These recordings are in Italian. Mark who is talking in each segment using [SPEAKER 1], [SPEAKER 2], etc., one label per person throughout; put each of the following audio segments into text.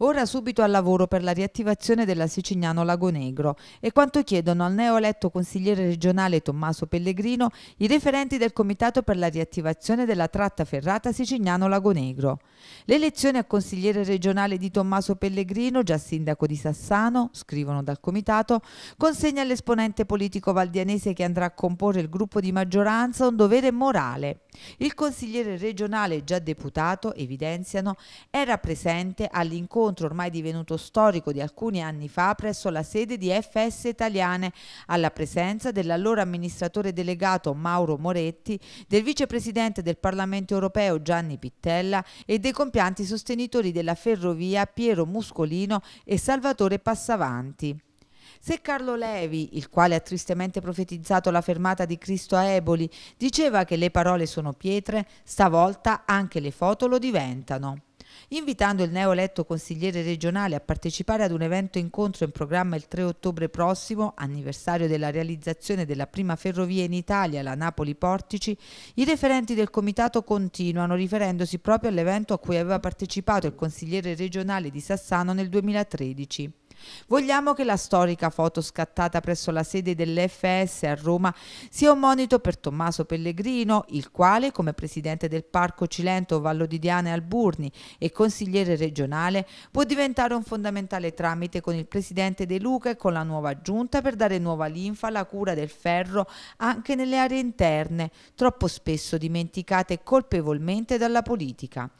[SPEAKER 1] Ora subito al lavoro per la riattivazione della Sicignano Lago Negro e quanto chiedono al neoeletto consigliere regionale Tommaso Pellegrino i referenti del Comitato per la riattivazione della tratta ferrata Sicignano Lago Negro. L'elezione a consigliere regionale di Tommaso Pellegrino, già sindaco di Sassano, scrivono dal Comitato, consegna all'esponente politico valdianese che andrà a comporre il gruppo di maggioranza un dovere morale. Il consigliere regionale già deputato, evidenziano, era presente all'incontro incontro ormai divenuto storico di alcuni anni fa presso la sede di FS Italiane, alla presenza dell'allora amministratore delegato Mauro Moretti, del vicepresidente del Parlamento europeo Gianni Pittella e dei compianti sostenitori della ferrovia Piero Muscolino e Salvatore Passavanti. Se Carlo Levi, il quale ha tristemente profetizzato la fermata di Cristo a Eboli, diceva che le parole sono pietre, stavolta anche le foto lo diventano invitando il neoeletto consigliere regionale a partecipare ad un evento incontro in programma il 3 ottobre prossimo, anniversario della realizzazione della prima ferrovia in Italia, la Napoli-Portici, i referenti del comitato continuano riferendosi proprio all'evento a cui aveva partecipato il consigliere regionale di Sassano nel 2013. Vogliamo che la storica foto scattata presso la sede dell'FS a Roma sia un monito per Tommaso Pellegrino, il quale, come presidente del Parco Cilento Vallo di Diana e Alburni e consigliere regionale, può diventare un fondamentale tramite con il presidente De Luca e con la nuova giunta per dare nuova linfa alla cura del ferro anche nelle aree interne, troppo spesso dimenticate colpevolmente dalla politica.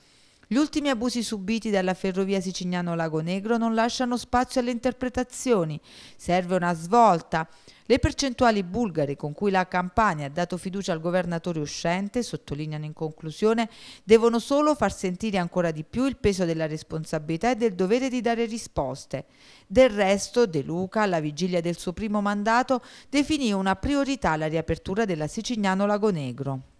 [SPEAKER 1] Gli ultimi abusi subiti dalla ferrovia sicignano lago Negro non lasciano spazio alle interpretazioni. Serve una svolta. Le percentuali bulgare con cui la campagna ha dato fiducia al governatore uscente, sottolineano in conclusione, devono solo far sentire ancora di più il peso della responsabilità e del dovere di dare risposte. Del resto, De Luca, alla vigilia del suo primo mandato, definì una priorità la riapertura della sicignano lago Negro.